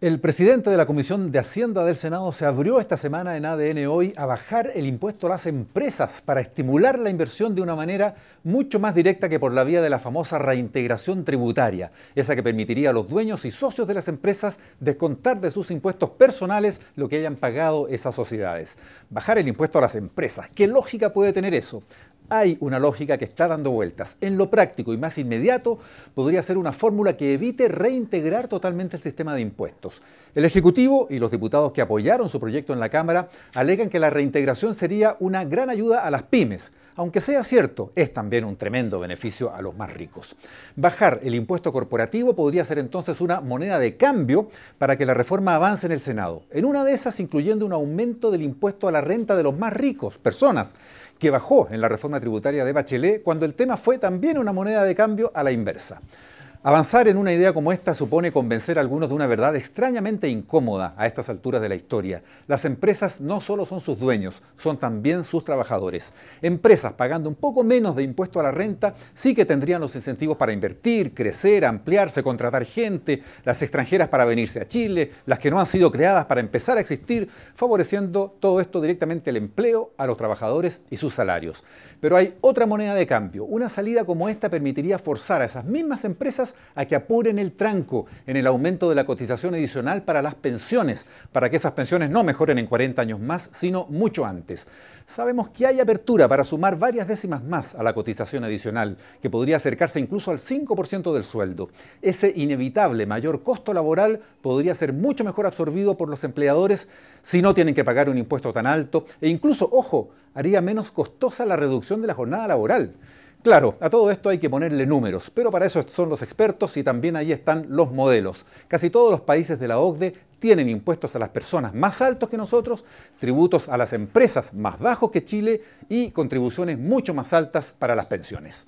El presidente de la Comisión de Hacienda del Senado se abrió esta semana en ADN hoy a bajar el impuesto a las empresas para estimular la inversión de una manera mucho más directa que por la vía de la famosa reintegración tributaria, esa que permitiría a los dueños y socios de las empresas descontar de sus impuestos personales lo que hayan pagado esas sociedades. Bajar el impuesto a las empresas, ¿qué lógica puede tener eso? hay una lógica que está dando vueltas. En lo práctico y más inmediato, podría ser una fórmula que evite reintegrar totalmente el sistema de impuestos. El Ejecutivo y los diputados que apoyaron su proyecto en la Cámara alegan que la reintegración sería una gran ayuda a las pymes. Aunque sea cierto, es también un tremendo beneficio a los más ricos. Bajar el impuesto corporativo podría ser entonces una moneda de cambio para que la reforma avance en el Senado. En una de esas, incluyendo un aumento del impuesto a la renta de los más ricos, personas, que bajó en la reforma tributaria de Bachelet, cuando el tema fue también una moneda de cambio a la inversa. Avanzar en una idea como esta supone convencer a algunos de una verdad extrañamente incómoda a estas alturas de la historia. Las empresas no solo son sus dueños, son también sus trabajadores. Empresas pagando un poco menos de impuesto a la renta sí que tendrían los incentivos para invertir, crecer, ampliarse, contratar gente, las extranjeras para venirse a Chile, las que no han sido creadas para empezar a existir, favoreciendo todo esto directamente el empleo, a los trabajadores y sus salarios. Pero hay otra moneda de cambio. Una salida como esta permitiría forzar a esas mismas empresas a que apuren el tranco en el aumento de la cotización adicional para las pensiones, para que esas pensiones no mejoren en 40 años más, sino mucho antes. Sabemos que hay apertura para sumar varias décimas más a la cotización adicional, que podría acercarse incluso al 5% del sueldo. Ese inevitable mayor costo laboral podría ser mucho mejor absorbido por los empleadores si no tienen que pagar un impuesto tan alto e incluso, ojo, haría menos costosa la reducción de la jornada laboral. Claro, a todo esto hay que ponerle números, pero para eso son los expertos y también ahí están los modelos. Casi todos los países de la OCDE tienen impuestos a las personas más altos que nosotros, tributos a las empresas más bajos que Chile y contribuciones mucho más altas para las pensiones.